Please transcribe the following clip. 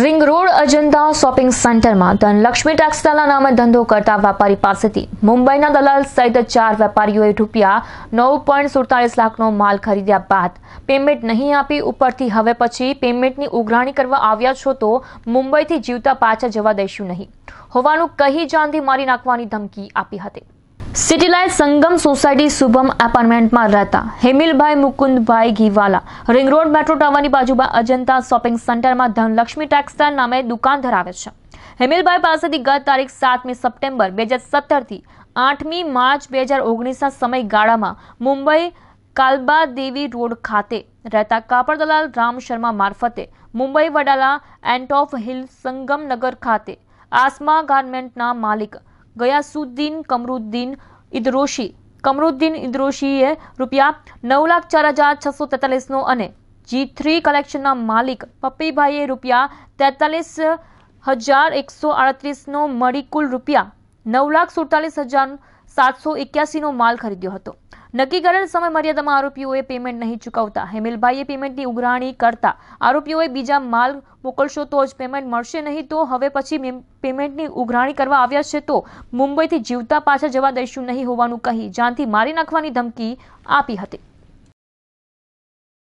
ring road Ajanta shopping સેન્ટરમાં ધનલક્ષ્મી ટેક્સટાઇલના નામે ધંધો કરતા વેપારી પાસેથી મુંબઈના દલાલ સહિત ચાર વેપારીઓએ રૂપિયા નવ પોઈન્ટ સુડતાલીસ લાખનો માલ ખરીદ્યા બાદ પેમેન્ટ નહીં આપી ઉપરથી હવે પછી પેમેન્ટની ઉઘરાણી કરવા આવ્યા છો તો મુંબઈથી જીવતા પાછા જવા દઈશું નહીં હોવાનું કહી જાનથી મારી નાખવાની ધમકી આપી હતી સિટીલાઇટ સંગમ સોસાયટી શુભમ એપાર્ટમેન્ટમાં રહેતા હેમિલભાઈ મુકુંદભાઈ ઘીવાલા રિંગ રોડ મેટ્રો ટાવરની બાજુમાં અજંતા શોપિંગ સેન્ટરમાં ધનલક્ષ્મી ટેક્સટાઇલ નામે દુકાન ધરાવે છે હેમિલભાઈ પાસેથી ગત તારીખ સાતમી સપ્ટેમ્બર બે હજાર સત્તરથી આઠમી માર્ચ બે હજાર ઓગણીસના સમયગાળામાં મુંબઈ કાલબાદેવી રોડ ખાતે રહેતા કાપડ દલાલ રામ શર્મા મારફતે Mumbai Wadala end of hill Sangamnagar ખાતે આસમા ગાર્મેન્ટના માલિક ગયાસુદ્દીન કમરુદ્દીન ઇદરોશી કમરુદ્દીન ઇદરોશીએ રૂપિયા નવ લાખ ચાર હજાર છસો તેતાલીસનો અને જી થ્રી કલેક્શનના માલિક પપ્પીભાઈએ રૂપિયા તેતાલીસ હજાર એકસો આડત્રીસનો મળી કુલ રૂપિયા નવ લાખ સુડતાલીસ હજાર સાતસો એક્યાસીનો માલ ખરીદ્યો હતો નક્કી કરેલ સમય મર્યાદામાં આરોપીઓએ પેમેન્ટ નહીં ચૂકવતા હેમિલભાઈએ પેમેન્ટની ઉઘરાણી કરતા આરોપીઓએ બીજા માલ મોકલશો તો જ પેમેન્ટ મળશે નહીં તો હવે પછી પેમેન્ટની ઉઘરાણી કરવા આવ્યા છે તો મુંબઈથી જીવતા પાછા જવા દઈશું નહીં હોવાનું કહી જાનથી મારી નાખવાની ધમકી આપી હતી